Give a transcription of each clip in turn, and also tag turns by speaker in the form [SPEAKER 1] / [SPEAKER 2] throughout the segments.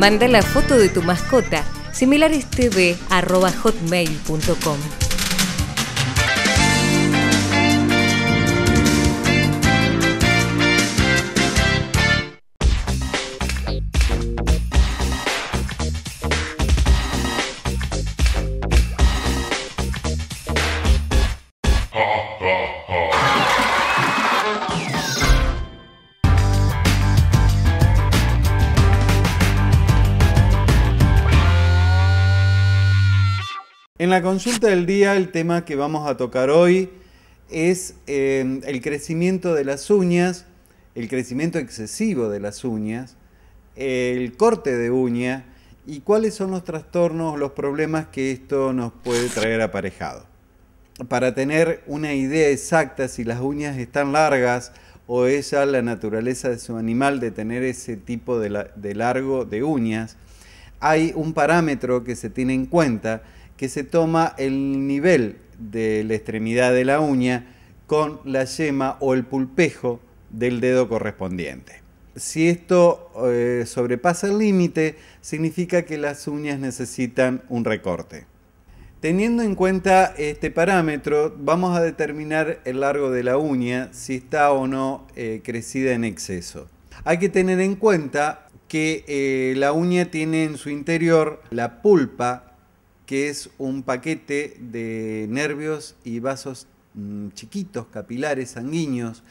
[SPEAKER 1] Manda la foto de tu mascota similarestv.hotmail.com. En la consulta del día, el tema que vamos a tocar hoy es eh, el crecimiento de las uñas, el crecimiento excesivo de las uñas, el corte de uña y cuáles son los trastornos, los problemas que esto nos puede traer aparejado. Para tener una idea exacta si las uñas están largas o es la naturaleza de su animal de tener ese tipo de largo de uñas, hay un parámetro que se tiene en cuenta que se toma el nivel de la extremidad de la uña con la yema o el pulpejo del dedo correspondiente. Si esto eh, sobrepasa el límite, significa que las uñas necesitan un recorte. Teniendo en cuenta este parámetro, vamos a determinar el largo de la uña, si está o no eh, crecida en exceso. Hay que tener en cuenta que eh, la uña tiene en su interior la pulpa que es un paquete de nervios y vasos mm, chiquitos, capilares, sanguíneos,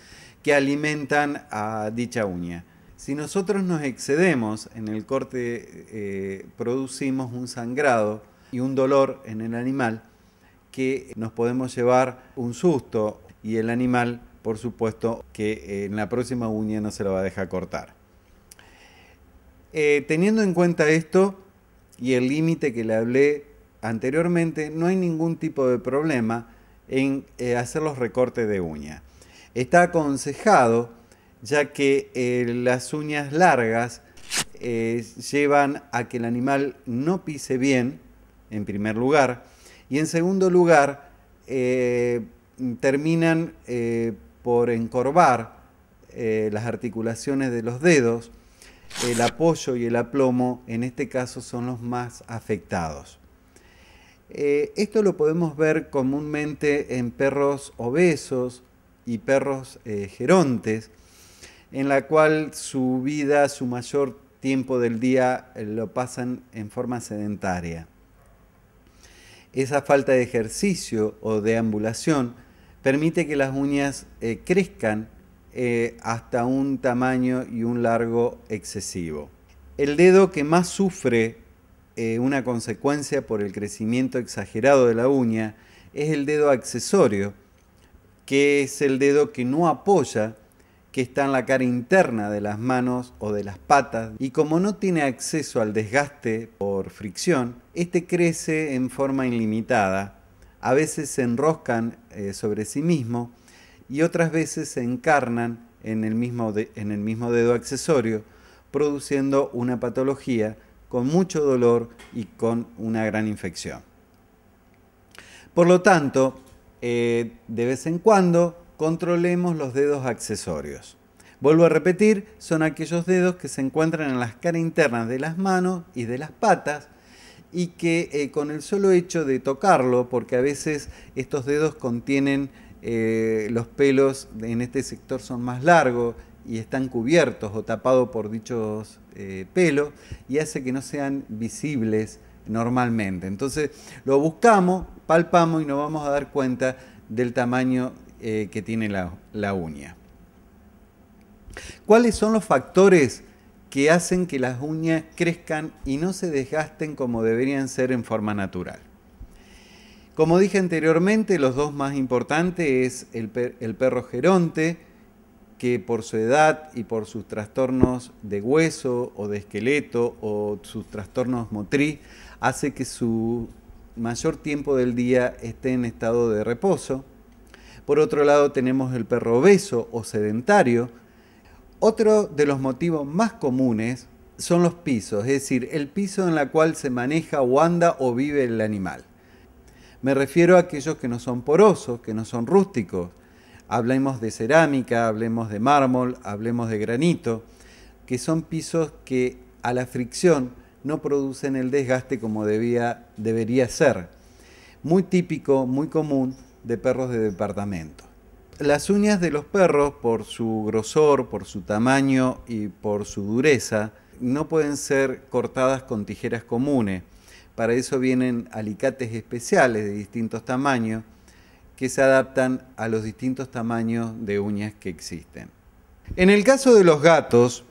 [SPEAKER 1] que alimentan a dicha uña. Si nosotros nos excedemos en el corte, eh, producimos un sangrado y un dolor en el animal que nos podemos llevar un susto y el animal, por supuesto, que eh, en la próxima uña no se lo va a dejar cortar. Eh, teniendo en cuenta esto y el límite que le hablé anteriormente, no hay ningún tipo de problema en eh, hacer los recortes de uña. Está aconsejado ya que eh, las uñas largas eh, llevan a que el animal no pise bien, en primer lugar, y en segundo lugar, terminan por encorvar las articulaciones de los dedos, el apoyo y el aplomo en este caso son los más afectados. Eh, esto lo podemos ver comúnmente en perros obesos y perros eh, gerontes, en la cual su vida, su mayor tiempo del día eh, lo pasan en forma sedentaria. Esa falta de ejercicio o de ambulación permite que las uñas crezcan hasta un tamaño y un largo excesivo. El dedo que más sufre eh, una consecuencia por el crecimiento exagerado de la uña es el dedo accesorio, que es el dedo que no apoya, que está en la cara interna de las manos o de las patas, y como no tiene acceso al desgaste por fricción, este crece en forma ilimitada. A veces se enroscan eh, sobre sí mismo y otras veces se encarnan en el mismo dedo accesorio, produciendo una patología con mucho dolor y con una gran infección. Por lo tanto, eh, de vez en cuando controlemos los dedos accesorios. Vuelvo a repetir, son aquellos dedos que se encuentran en las caras internas de las manos y de las patas y que eh, con el solo hecho de tocarlo, porque a veces estos dedos contienen eh, los pelos en este sector son más largos y están cubiertos o tapados por dichos eh, pelos y hace que no sean visibles normalmente. Entonces lo buscamos, palpamos y nos vamos a dar cuenta del tamaño eh, que tiene la, uña. ¿Cuáles son los factores que hacen que las uñas crezcan y no se desgasten como deberían ser en forma natural? Como dije anteriormente, los dos más importantes es el, el perro geronte, que por su edad y por sus trastornos de hueso o de esqueleto o sus trastornos motriz, hace que su mayor tiempo del día esté en estado de reposo. Por otro lado tenemos el perro obeso o sedentario. Otro de los motivos más comunes son los pisos, es decir, el piso en el cual se maneja o anda o vive el animal. Me refiero a aquellos que no son porosos, que no son rústicos, Hablemos de cerámica, hablemos de mármol, hablemos de granito, que son pisos que a la fricción no producen el desgaste como debía, debería ser. Muy típico, muy común de perros de departamento. Las uñas de los perros, por su grosor, por su tamaño y por su dureza, no pueden ser cortadas con tijeras comunes. Para eso vienen alicates especiales de distintos tamaños que se adaptan a los distintos tamaños de uñas que existen. En el caso de los gatos,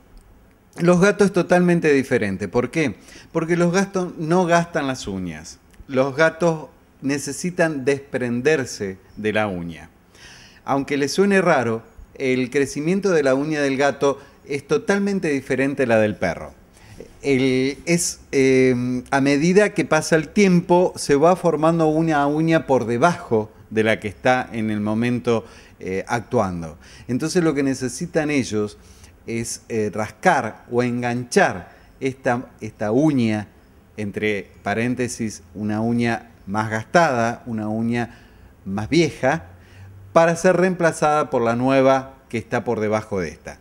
[SPEAKER 1] los gatos es totalmente diferente. ¿Por qué? Porque los gatos no gastan las uñas. Los gatos necesitan desprenderse de la uña. Aunque les suene raro, el crecimiento de la uña del gato es totalmente diferente a la del perro. es, eh, a medida que pasa el tiempo, se va formando una uña por debajo de la que está en el momento eh, actuando. Entonces lo que necesitan ellos es eh, rascar o enganchar esta, uña, entre paréntesis, una uña más gastada, una uña más vieja, para ser reemplazada por la nueva que está por debajo de esta.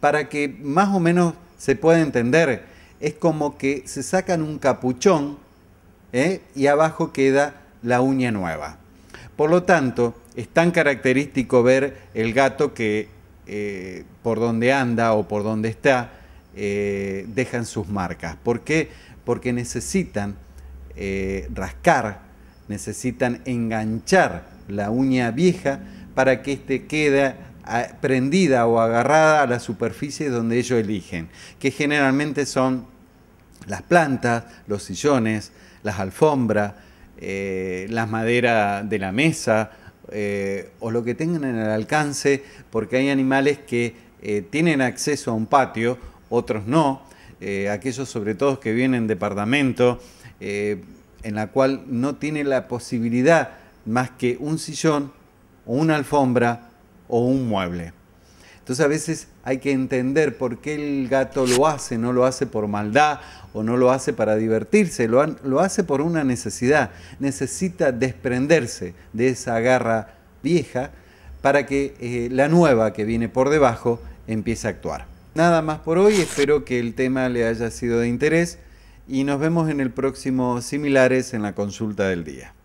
[SPEAKER 1] Para que más o menos se pueda entender, es como que se sacan un capuchón ¿eh? y abajo queda la uña nueva. Por lo tanto, es tan característico ver el gato que eh, por donde anda o por donde está, eh, dejan sus marcas. ¿Por qué? Porque necesitan eh, rascar, necesitan enganchar la uña vieja para que éste quede prendida o agarrada a la superficie donde ellos eligen, que generalmente son las plantas, los sillones, las alfombras, las eh, la madera de la mesa eh, o lo que tengan en el alcance, porque hay animales que eh, tienen acceso a un patio, otros no, aquellos sobre todo que vienen de departamento, en la cual no tiene la posibilidad más que un sillón o una alfombra o un mueble. Entonces a veces hay que entender por qué el gato lo hace, no lo hace por maldad o no lo hace para divertirse, lo, hace por una necesidad. Necesita desprenderse de esa garra vieja para que eh, la nueva que viene por debajo empiece a actuar. Nada más por hoy, espero que el tema le haya sido de interés y nos vemos en el próximo Similares en la consulta del día.